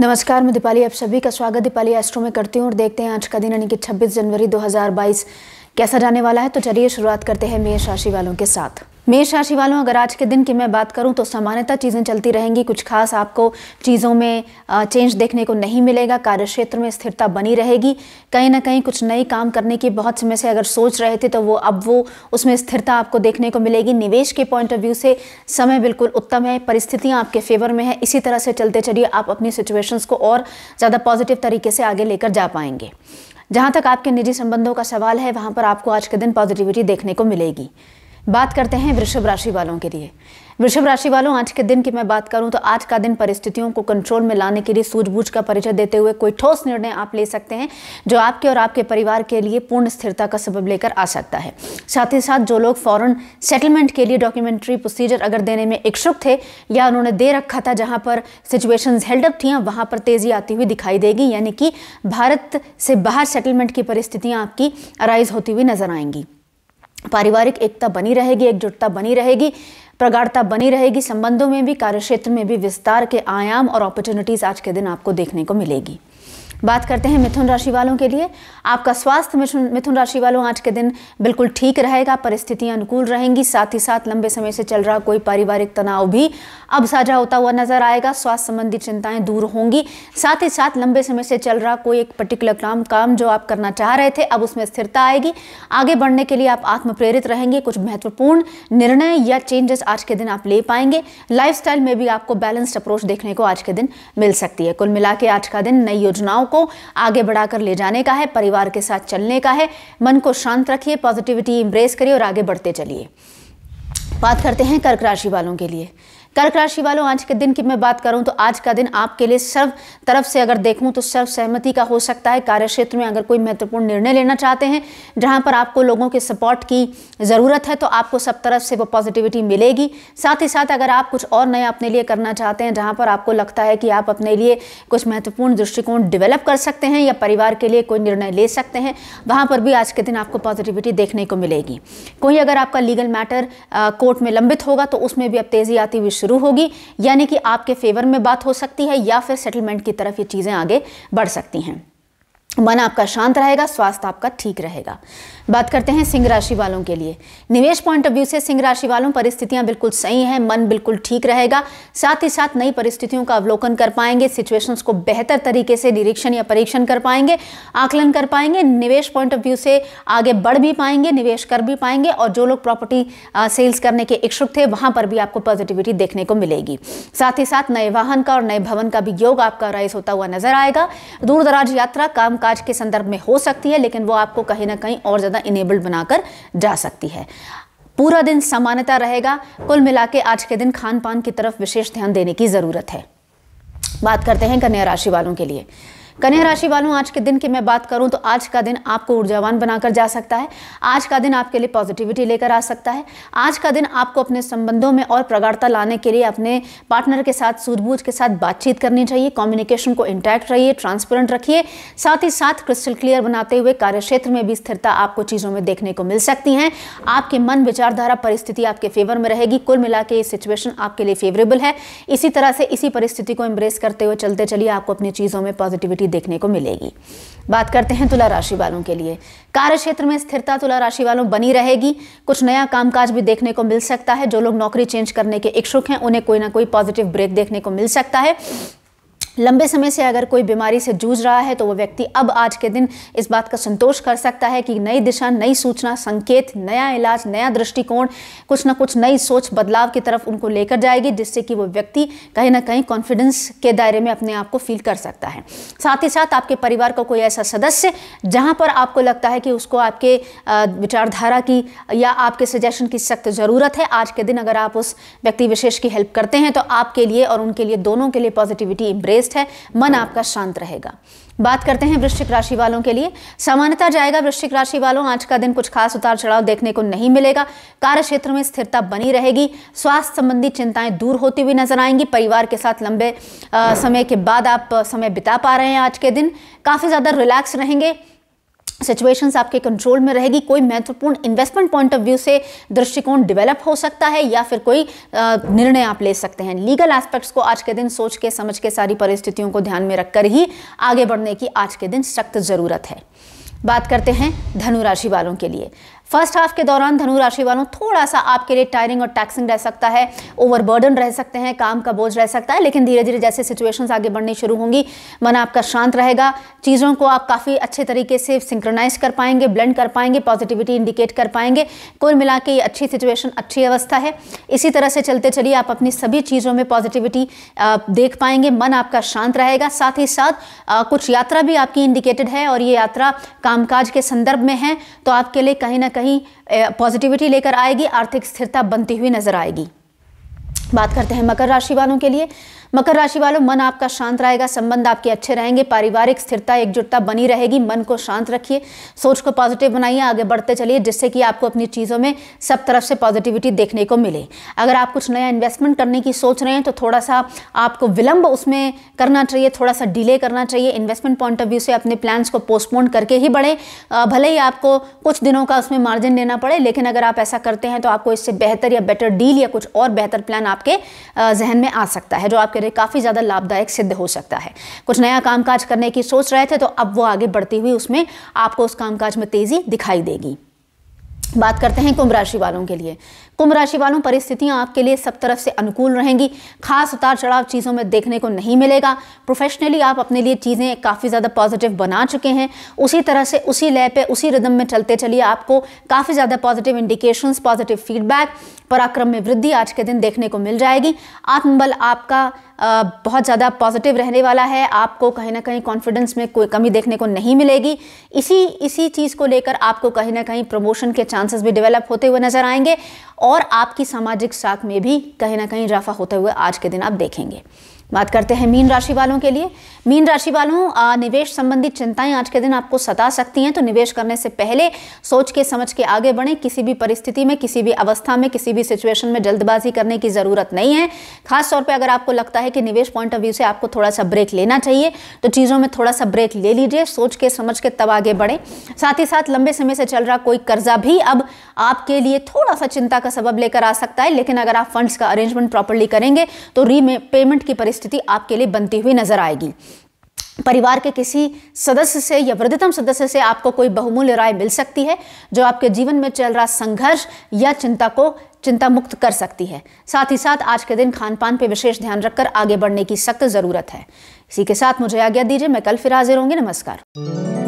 नमस्कार मैं दीपाली आप सभी का स्वागत दीपाली एस्ट्रो में करती हूँ और देखते हैं आज का दिन यानी कि 26 जनवरी 2022 कैसा जाने वाला है तो चलिए शुरुआत करते हैं मेष राशि वालों के साथ मेष राशि वालों अगर आज के दिन की मैं बात करूं तो सामान्यतः चीज़ें चलती रहेंगी कुछ खास आपको चीज़ों में चेंज देखने को नहीं मिलेगा कार्य क्षेत्र में स्थिरता बनी रहेगी कहीं ना कहीं कुछ नए काम करने की बहुत समय से अगर सोच रहे थे तो वो अब वो उसमें स्थिरता आपको देखने को मिलेगी निवेश के पॉइंट ऑफ व्यू से समय बिल्कुल उत्तम है परिस्थितियाँ आपके फेवर में है इसी तरह से चलते चलिए आप अपनी सिचुएशंस को और ज़्यादा पॉजिटिव तरीके से आगे लेकर जा पाएंगे जहाँ तक आपके निजी संबंधों का सवाल है वहाँ पर आपको आज के दिन पॉजिटिविटी देखने को मिलेगी बात करते हैं वृषभ राशि वालों के लिए वृषभ राशि वालों आज के दिन की मैं बात करूं तो आज का दिन परिस्थितियों को कंट्रोल में लाने के लिए सूझबूझ का परिचय देते हुए कोई ठोस निर्णय आप ले सकते हैं जो आपके और आपके परिवार के लिए पूर्ण स्थिरता का सबब लेकर आ सकता है साथ ही साथ जो लोग फॉरन सेटलमेंट के लिए डॉक्यूमेंट्री प्रोसीजर अगर देने में इच्छुक थे या उन्होंने दे रखा था जहाँ पर सिचुएशन हेल्डअप थी वहाँ पर तेजी आती हुई दिखाई देगी यानी कि भारत से बाहर सेटलमेंट की परिस्थितियाँ आपकी अराइज होती हुई नजर आएंगी पारिवारिक एकता बनी रहेगी एकजुटता बनी रहेगी प्रगाढ़ता बनी रहेगी संबंधों में भी कार्यक्षेत्र में भी विस्तार के आयाम और अपॉर्चुनिटीज़ आज के दिन आपको देखने को मिलेगी बात करते हैं मिथुन राशि वालों के लिए आपका स्वास्थ्य मिथुन मिथुन राशि वालों आज के दिन बिल्कुल ठीक रहेगा परिस्थितियां अनुकूल रहेंगी साथ ही साथ लंबे समय से चल रहा कोई पारिवारिक तनाव भी अब साझा होता हुआ नजर आएगा स्वास्थ्य संबंधी चिंताएं दूर होंगी साथ ही साथ लंबे समय से चल रहा कोई एक पर्टिकुलर काम काम जो आप करना चाह रहे थे अब उसमें स्थिरता आएगी आगे बढ़ने के लिए आप आत्म प्रेरित रहेंगे कुछ महत्वपूर्ण निर्णय या चेंजेस आज के दिन आप ले पाएंगे लाइफस्टाइल में भी आपको बैलेंस्ड अप्रोच देखने को आज के दिन मिल सकती है कुल मिला आज का दिन नई योजनाओं को आगे बढ़ाकर ले जाने का है परिवार के साथ चलने का है मन को शांत रखिए पॉजिटिविटी इम्प्रेस करिए और आगे बढ़ते चलिए बात करते हैं कर्क राशि वालों के लिए कर्क राशि वालों आज के दिन की मैं बात करूं तो आज का दिन आपके लिए सर्व तरफ से अगर देखूं तो सर्व सहमति का हो सकता है कार्य क्षेत्र में अगर कोई महत्वपूर्ण निर्णय लेना चाहते हैं जहां पर आपको लोगों के सपोर्ट की ज़रूरत है तो आपको सब तरफ से वो पॉजिटिविटी मिलेगी साथ ही साथ अगर आप कुछ और नया अपने लिए करना चाहते हैं जहाँ पर आपको लगता है कि आप अपने लिए कुछ महत्वपूर्ण दृष्टिकोण डिवेलप कर सकते हैं या परिवार के लिए कोई निर्णय ले सकते हैं वहाँ पर भी आज के दिन आपको पॉजिटिविटी देखने को मिलेगी कोई अगर आपका लीगल मैटर कोर्ट में लंबित होगा तो उसमें भी अब तेज़ी आती हुई शुरू होगी यानी कि आपके फेवर में बात हो सकती है या फिर सेटलमेंट की तरफ ये चीज़ें आगे बढ़ सकती हैं मन आपका शांत रहेगा स्वास्थ्य आपका ठीक रहेगा बात करते हैं सिंह राशि वालों के लिए निवेश पॉइंट ऑफ व्यू से सिंह राशि वालों परिस्थितियां बिल्कुल सही हैं मन बिल्कुल ठीक रहेगा साथ ही साथ नई परिस्थितियों का अवलोकन कर पाएंगे सिचुएशंस को बेहतर तरीके से निरीक्षण या परीक्षण कर पाएंगे आकलन कर पाएंगे निवेश पॉइंट ऑफ व्यू से आगे बढ़ भी पाएंगे निवेश कर भी पाएंगे और जो लोग प्रॉपर्टी सेल्स करने के इच्छुक थे वहां पर भी आपको पॉजिटिविटी देखने को मिलेगी साथ ही साथ नए वाहन का और नए भवन का भी योग आपका राइस होता हुआ नजर आएगा दूर दराज यात्रा काम के संदर्भ में हो सकती है लेकिन वो आपको कहीं ना कहीं और ज्यादा ज़्यादा इनेबल्ड बनाकर जा सकती है पूरा दिन समानता रहेगा कुल मिला के आज के दिन खान पान की तरफ विशेष ध्यान देने की ज़रूरत है बात करते हैं कन्या राशि वालों के लिए कन्या राशि वालों आज के दिन की मैं बात करूं तो आज का दिन आपको ऊर्जावान बनाकर जा सकता है आज का दिन आपके लिए पॉजिटिविटी लेकर आ सकता है आज का दिन आपको अपने संबंधों में और प्रगाढ़ता लाने के लिए अपने पार्टनर के साथ सूझबूझ के साथ बातचीत करनी चाहिए कम्युनिकेशन को इंटैक्ट रहिए ट्रांसपेरेंट रखिए साथ ही साथ क्रिस्टल क्लियर बनाते हुए कार्यक्षेत्र में भी स्थिरता आपको चीज़ों में देखने को मिल सकती हैं आपके मन विचारधारा परिस्थिति आपके फेवर में रहेगी कुल मिला के ये सिचुएशन आपके लिए फेवरेबल है इसी तरह से इसी परिस्थिति को एम्ब्रेस करते हुए चलते चलिए आपको अपनी चीज़ों में पॉजिटिविटी देखने को मिलेगी बात करते हैं तुला राशि वालों के लिए कार्य क्षेत्र में स्थिरता तुला राशि वालों बनी रहेगी कुछ नया कामकाज भी देखने को मिल सकता है जो लोग नौकरी चेंज करने के इच्छुक हैं उन्हें कोई ना कोई पॉजिटिव ब्रेक देखने को मिल सकता है लंबे समय से अगर कोई बीमारी से जूझ रहा है तो वो व्यक्ति अब आज के दिन इस बात का संतोष कर सकता है कि नई दिशा नई सूचना संकेत नया इलाज नया दृष्टिकोण कुछ ना कुछ नई सोच बदलाव की तरफ उनको लेकर जाएगी जिससे कि वो व्यक्ति कहीं ना कहीं कॉन्फिडेंस के दायरे में अपने आप को फील कर सकता है साथ ही साथ आपके परिवार का को कोई ऐसा सदस्य जहाँ पर आपको लगता है कि उसको आपके विचारधारा की या आपके सजेशन की सख्त ज़रूरत है आज के दिन अगर आप उस व्यक्ति विशेष की हेल्प करते हैं तो आपके लिए और उनके लिए दोनों के लिए पॉजिटिविटी इम्ब्रेस बेस्ड है मन आपका शांत रहेगा बात करते हैं वृश्चिक राशि वालों के लिए सामान्यता जाएगा वृश्चिक राशि वालों आज का दिन कुछ खास उतार चढ़ाव देखने को नहीं मिलेगा कार्य क्षेत्र में स्थिरता बनी रहेगी स्वास्थ्य संबंधी चिंताएं दूर होती हुई नजर आएंगी परिवार के साथ लंबे आ, समय के बाद आप समय बिता पा रहे हैं आज के दिन काफी ज्यादा रिलैक्स रहेंगे सिचुएशंस आपके कंट्रोल में रहेगी कोई महत्वपूर्ण इन्वेस्टमेंट पॉइंट ऑफ व्यू से दृष्टिकोण डेवलप हो सकता है या फिर कोई निर्णय आप ले सकते हैं लीगल एस्पेक्ट्स को आज के दिन सोच के समझ के सारी परिस्थितियों को ध्यान में रखकर ही आगे बढ़ने की आज के दिन सख्त ज़रूरत है बात करते हैं धनुराशि वालों के लिए फर्स्ट हाफ के दौरान धनु राशि वालों थोड़ा सा आपके लिए टायरिंग और टैक्सिंग रह सकता है ओवरबर्डन रह सकते हैं काम का बोझ रह सकता है लेकिन धीरे धीरे जैसे सिचुएशंस आगे बढ़नी शुरू होंगी मन आपका शांत रहेगा चीज़ों को आप काफ़ी अच्छे तरीके से सिंक्रनाइज कर पाएंगे ब्लेंड कर पाएंगे पॉजिटिविटी इंडिकेट कर पाएंगे कुल मिला के ये अच्छी सिचुएशन अच्छी अवस्था है इसी तरह से चलते चलिए आप अपनी सभी चीज़ों में पॉजिटिविटी देख पाएंगे मन आपका शांत रहेगा साथ ही साथ कुछ यात्रा भी आपकी इंडिकेटेड है और ये यात्रा कामकाज के संदर्भ में है तो आपके लिए कहीं ना कहीं पॉजिटिविटी लेकर आएगी आर्थिक स्थिरता बनती हुई नजर आएगी बात करते हैं मकर राशि वालों के लिए मकर राशि वालों मन आपका शांत रहेगा संबंध आपके अच्छे रहेंगे पारिवारिक स्थिरता एकजुटता बनी रहेगी मन को शांत रखिए सोच को पॉजिटिव बनाइए आगे बढ़ते चलिए जिससे कि आपको अपनी चीज़ों में सब तरफ से पॉजिटिविटी देखने को मिले अगर आप कुछ नया इन्वेस्टमेंट करने की सोच रहे हैं तो थोड़ा सा आपको विलंब उसमें करना चाहिए थोड़ा सा डिले करना चाहिए इन्वेस्टमेंट पॉइंट ऑफ व्यू से अपने प्लान्स को पोस्टपोन करके ही बढ़े भले ही आपको कुछ दिनों का उसमें मार्जिन लेना पड़े लेकिन अगर आप ऐसा करते हैं तो आपको इससे बेहतर या बेटर डील या कुछ और बेहतर प्लान आप आपके जहन में आ सकता है जो आपके लिए काफ़ी ज़्यादा लाभदायक सिद्ध हो सकता है कुछ नया कामकाज करने की सोच रहे थे तो अब वो आगे बढ़ती हुई उसमें आपको उस कामकाज में तेज़ी दिखाई देगी बात करते हैं कुंभ राशि वालों के लिए कुंभ राशि वालों परिस्थितियां आपके लिए सब तरफ से अनुकूल रहेंगी खास उतार चढ़ाव चीज़ों में देखने को नहीं मिलेगा प्रोफेशनली आप अपने लिए चीज़ें काफ़ी ज़्यादा पॉजिटिव बना चुके हैं उसी तरह से उसी लय पे उसी रिदम में चलते चलिए आपको काफ़ी ज़्यादा पॉजिटिव इंडिकेशंस पॉजिटिव फीडबैक पराक्रम में वृद्धि आज के दिन देखने को मिल जाएगी आत्मबल आपका बहुत ज़्यादा पॉजिटिव रहने वाला है आपको कहीं ना कहीं कॉन्फिडेंस में कोई कमी देखने को नहीं मिलेगी इसी इसी चीज़ को लेकर आपको कहीं ना कहीं प्रमोशन के चांसेस भी डेवलप होते हुए नजर आएंगे और आपकी सामाजिक साख में भी कहीं ना कहीं इजाफा होते हुए आज के दिन आप देखेंगे बात करते हैं मीन राशि वालों के लिए मीन राशि वालों निवेश संबंधी चिंताएं आज के दिन आपको सता सकती हैं तो निवेश करने से पहले सोच के समझ के आगे बढ़ें किसी भी परिस्थिति में किसी भी अवस्था में किसी भी सिचुएशन में जल्दबाजी करने की ज़रूरत नहीं है खास तौर पे अगर आपको लगता है कि निवेश पॉइंट ऑफ व्यू से आपको थोड़ा सा ब्रेक लेना चाहिए तो चीज़ों में थोड़ा सा ब्रेक ले लीजिए सोच के समझ के तब आगे बढ़ें साथ ही साथ लंबे समय से चल रहा कोई कर्जा भी अब आपके लिए थोड़ा सा चिंता का सबब लेकर आ सकता है लेकिन अगर आप फंड्स का अरेंजमेंट प्रॉपरली करेंगे तो रीपेमेंट की परिस्थिति परिस्थिति आपके लिए बनती हुई नजर आएगी परिवार के किसी सदस्य से या वृद्धतम सदस्य से आपको कोई बहुमूल्य राय मिल सकती है जो आपके जीवन में चल रहा संघर्ष या चिंता को चिंता मुक्त कर सकती है साथ ही साथ आज के दिन खान पान पर विशेष ध्यान रखकर आगे बढ़ने की सख्त ज़रूरत है इसी के साथ मुझे आज्ञा दीजिए मैं कल फिर हाजिर होंगी नमस्कार